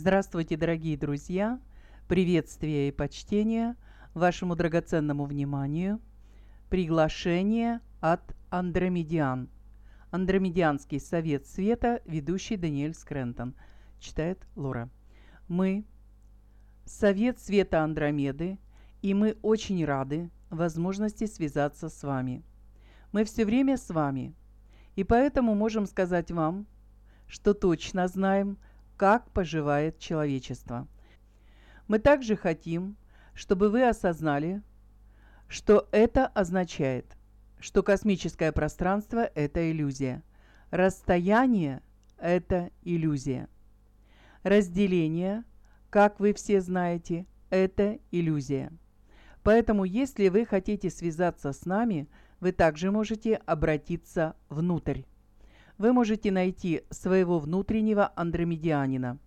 Здравствуйте, дорогие друзья! Приветствие и почтение вашему драгоценному вниманию. Приглашение от Андромедиан. Андромедианский совет света, ведущий Даниэль Скрентон. Читает Лора. Мы – Совет Света Андромеды, и мы очень рады возможности связаться с вами. Мы все время с вами, и поэтому можем сказать вам, что точно знаем – как поживает человечество. Мы также хотим, чтобы вы осознали, что это означает, что космическое пространство – это иллюзия. Расстояние – это иллюзия. Разделение, как вы все знаете, это иллюзия. Поэтому, если вы хотите связаться с нами, вы также можете обратиться внутрь вы можете найти своего внутреннего андромедианина.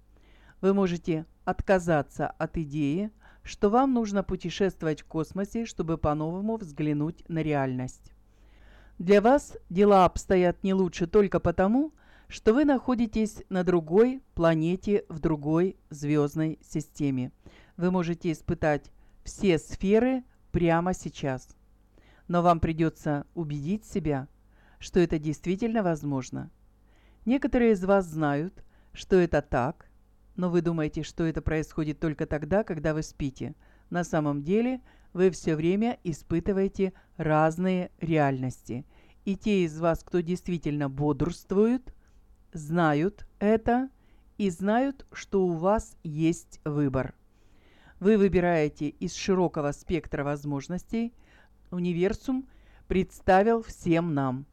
Вы можете отказаться от идеи, что вам нужно путешествовать в космосе, чтобы по-новому взглянуть на реальность. Для вас дела обстоят не лучше только потому, что вы находитесь на другой планете в другой звездной системе. Вы можете испытать все сферы прямо сейчас. Но вам придется убедить себя, что это действительно возможно. Некоторые из вас знают, что это так, но вы думаете, что это происходит только тогда, когда вы спите. На самом деле вы все время испытываете разные реальности. И те из вас, кто действительно бодрствует, знают это и знают, что у вас есть выбор. Вы выбираете из широкого спектра возможностей. Универсум представил всем нам –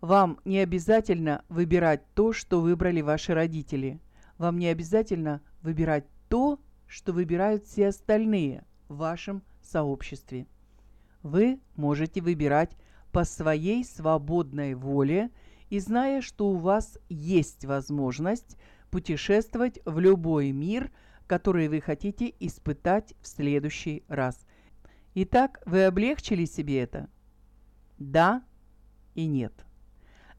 вам не обязательно выбирать то, что выбрали ваши родители. Вам не обязательно выбирать то, что выбирают все остальные в вашем сообществе. Вы можете выбирать по своей свободной воле и зная, что у вас есть возможность путешествовать в любой мир, который вы хотите испытать в следующий раз. Итак, вы облегчили себе это? Да и нет.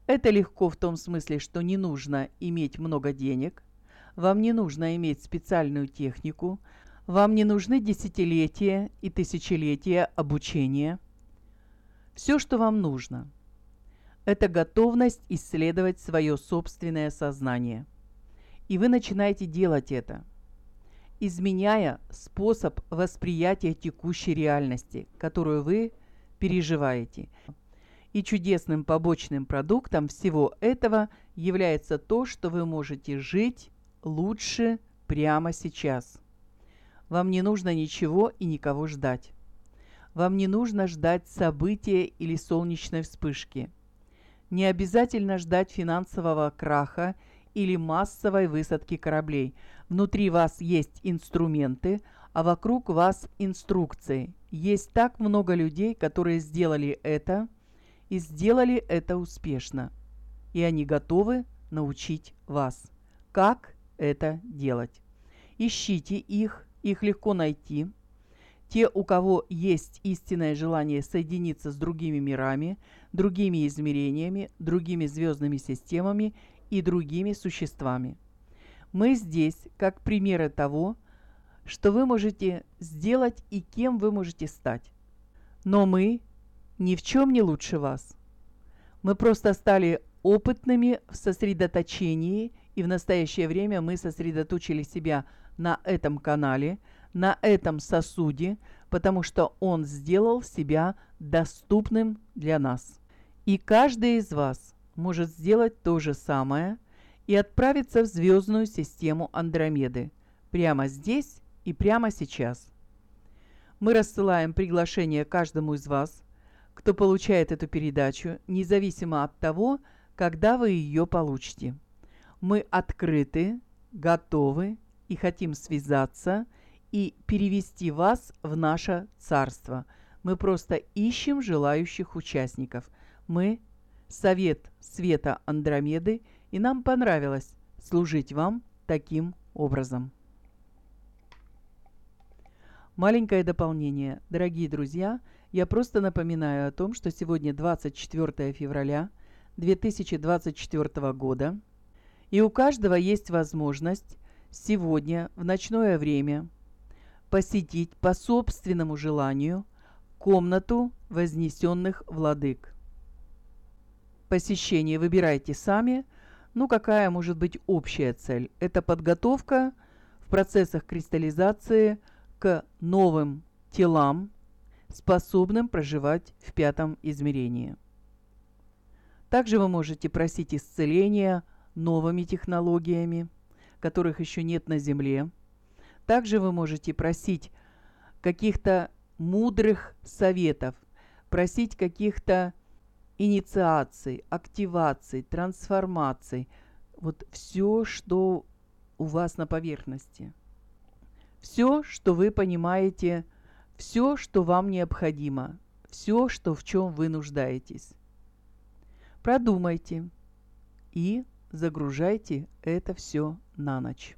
Это легко в том смысле, что не нужно иметь много денег, вам не нужно иметь специальную технику, вам не нужны десятилетия и тысячелетия обучения. Все, что вам нужно, это готовность исследовать свое собственное сознание. И вы начинаете делать это, изменяя способ восприятия текущей реальности, которую вы переживаете. И чудесным побочным продуктом всего этого является то, что вы можете жить лучше прямо сейчас. Вам не нужно ничего и никого ждать. Вам не нужно ждать события или солнечной вспышки. Не обязательно ждать финансового краха или массовой высадки кораблей. Внутри вас есть инструменты, а вокруг вас инструкции. Есть так много людей, которые сделали это – и сделали это успешно. И они готовы научить вас, как это делать. Ищите их, их легко найти. Те, у кого есть истинное желание соединиться с другими мирами, другими измерениями, другими звездными системами и другими существами. Мы здесь как примеры того, что вы можете сделать и кем вы можете стать. Но мы ни в чем не лучше вас. Мы просто стали опытными в сосредоточении, и в настоящее время мы сосредоточили себя на этом канале, на этом сосуде, потому что он сделал себя доступным для нас. И каждый из вас может сделать то же самое и отправиться в звездную систему Андромеды прямо здесь и прямо сейчас. Мы рассылаем приглашение каждому из вас – кто получает эту передачу, независимо от того, когда вы ее получите. Мы открыты, готовы и хотим связаться и перевести вас в наше царство. Мы просто ищем желающих участников. Мы совет света Андромеды, и нам понравилось служить вам таким образом. Маленькое дополнение. Дорогие друзья, я просто напоминаю о том, что сегодня 24 февраля 2024 года, и у каждого есть возможность сегодня в ночное время посетить по собственному желанию комнату вознесенных владык. Посещение выбирайте сами, ну какая может быть общая цель. Это подготовка в процессах кристаллизации к новым телам, способным проживать в пятом измерении. Также вы можете просить исцеления новыми технологиями, которых еще нет на Земле. Также вы можете просить каких-то мудрых советов, просить каких-то инициаций, активаций, трансформаций. Вот все, что у вас на поверхности. Все, что вы понимаете – все, что вам необходимо, все, что в чем вы нуждаетесь. Продумайте и загружайте это все на ночь.